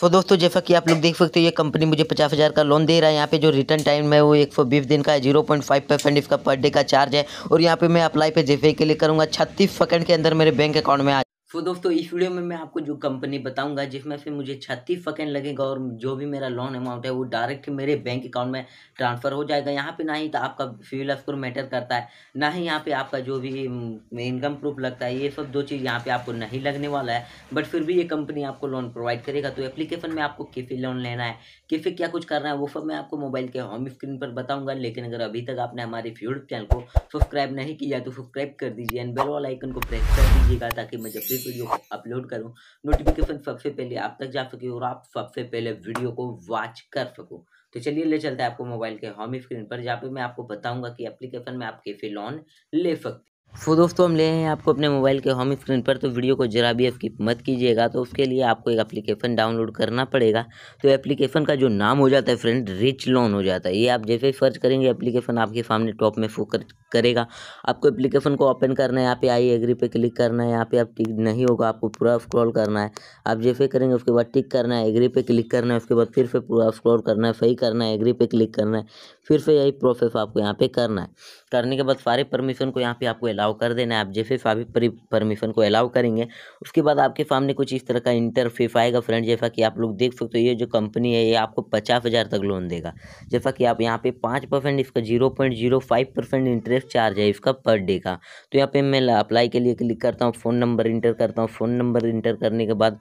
सो so, दोस्तों जैसा कि आप लोग देख सकते हो ये कंपनी मुझे पचास हज़ार का लोन दे रहा है यहाँ पे जो रिटर्न टाइम है वो एक सौ बीस दिन का है जीरो पॉइंट फाइव परसेंट इसका पर डे का चार्ज है और यहाँ पे मैं अप्लाई पे जेफे के लिए करूँगा छत्तीस सेकंड के अंदर मेरे बैंक अकाउंट में आ तो दोस्तों इस वीडियो में मैं आपको जो कंपनी बताऊंगा जिसमें से मुझे छत्तीस फकेंड लगेगा और जो भी मेरा लोन अमाउंट है वो डायरेक्ट मेरे बैंक अकाउंट में ट्रांसफ़र हो जाएगा यहाँ पे ना ही तो आपका सिविल स्कोर मैटर करता है ना ही यहाँ पे आपका जो भी इनकम प्रूफ लगता है ये सब दो चीज़ यहाँ पर आपको नहीं लगने वाला है बट फिर भी ये कंपनी आपको लोन प्रोवाइड करेगा तो एप्लीकेशन में आपको कैसे लोन लेना है कैसे क्या कुछ करना है वो सब मैं आपको मोबाइल के होम स्क्रीन पर बताऊँगा लेकिन अगर अभी तक आपने हमारे यूट्यूब चैनल को सब्सक्राइब नहीं किया तो सब्सक्राइब कर दीजिए एंड बेल वाला आइकन को प्रेस कर दीजिएगा ताकि मैं जब इस वीडियो को अपलोड करूँ नोटिफिकेशन सबसे पहले आप तक जा सके और आप सबसे पहले वीडियो को वॉच कर सको तो चलिए ले चलते हैं आपको मोबाइल के होम स्क्रीन पर जहाँ पे मैं आपको बताऊंगा कि एप्लीकेशन में आप कैसे लोन ले सकते सो तो दोस्तों हम ले हैं आपको अपने मोबाइल के होम स्क्रीन पर तो वीडियो को जरा भी स्किप मत कीजिएगा तो उसके लिए आपको एक एप्लीकेशन डाउनलोड करना पड़ेगा तो एप्लीकेशन का जो नाम हो जाता है फ्रेंड रिच लोन हो जाता है ये आप जैसे सर्च करेंगे एप्लीकेशन आपके सामने टॉप में फोकस करेगा आपको एप्लीकेशन को ओपन करना है यहाँ पे आई एग्री पे क्लिक करना है यहाँ पे आप टिक नहीं होगा आपको पूरा स्क्रॉल करना है आप जैसे करेंगे उसके बाद टिक करना है एग्री पे क्लिक करना है उसके बाद फिर से पूरा स्क्रॉल करना है सही करना है एग्री पे क्लिक करना है फिर से यही प्रोसेस आपको यहाँ पे करना है करने के बाद सारे परमिशन को यहाँ पे आपको अलाउ कर देना है आप जैसे सभी परमिशन को अलाउ करेंगे उसके बाद आपके सामने कुछ इस तरह का इंटरफेस आएगा फ्रेंड जैसा कि आप लोग देख सकते हो ये जो कंपनी है ये आपको पचास हज़ार तक लोन देगा जैसा कि आप यहाँ पे पाँच परसेंट इसका zero point zero five percent interest hundred charge है इसका पर डे का तो यहाँ पे मैं अप्लाई के लिए क्लिक करता हूँ फ़ोन नंबर इंटर करता हूँ फ़ोन नंबर इंटर करने के बाद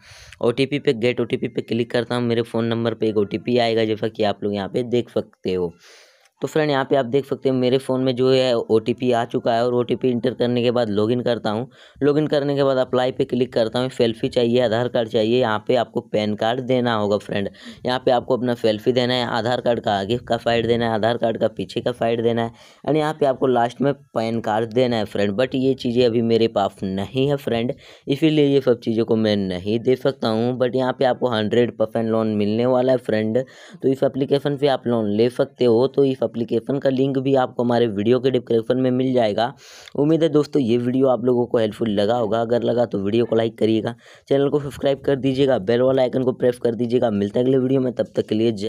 ओ टी पी पे गेट ओ पे क्लिक करता हूँ मेरे फ़ोन नंबर पर एक ओ टी पी आएगा जैसा कि आप लोग यहाँ पर देख सकते हो तो फ्रेंड यहाँ पे आप देख सकते हैं मेरे फ़ोन में जो है ओ आ चुका है और ओ टी इंटर करने के बाद लॉगिन करता हूँ लॉगिन करने के बाद अप्लाई पे क्लिक करता हूँ सेल्फी चाहिए आधार कार्ड चाहिए यहाँ पे आपको पैन कार्ड देना होगा फ्रेंड यहाँ पे आपको अपना सेल्फी देना है आधार कार्ड का आगे का फाइड देना है आधार कार्ड का पीछे का फाइड देना है एंड यहाँ पर आपको लास्ट में पैन कार्ड देना है फ्रेंड बट ये चीज़ें अभी मेरे पास नहीं है फ्रेंड इसीलिए ये सब चीज़ों को मैं नहीं दे सकता हूँ बट यहाँ पर आपको हंड्रेड लोन मिलने वाला है फ्रेंड तो इस अप्लीकेशन पर आप लोन ले सकते हो तो इस एप्लीकेशन का लिंक भी आपको हमारे वीडियो के डिस्क्रिप्शन में मिल जाएगा उम्मीद है दोस्तों ये वीडियो आप लोगों को हेल्पफुल लगा होगा अगर लगा तो वीडियो को लाइक करिएगा चैनल को सब्सक्राइब कर दीजिएगा बेल वाला आइकन को प्रेस कर दीजिएगा मिलते हैं अगले वीडियो में तब तक के लिए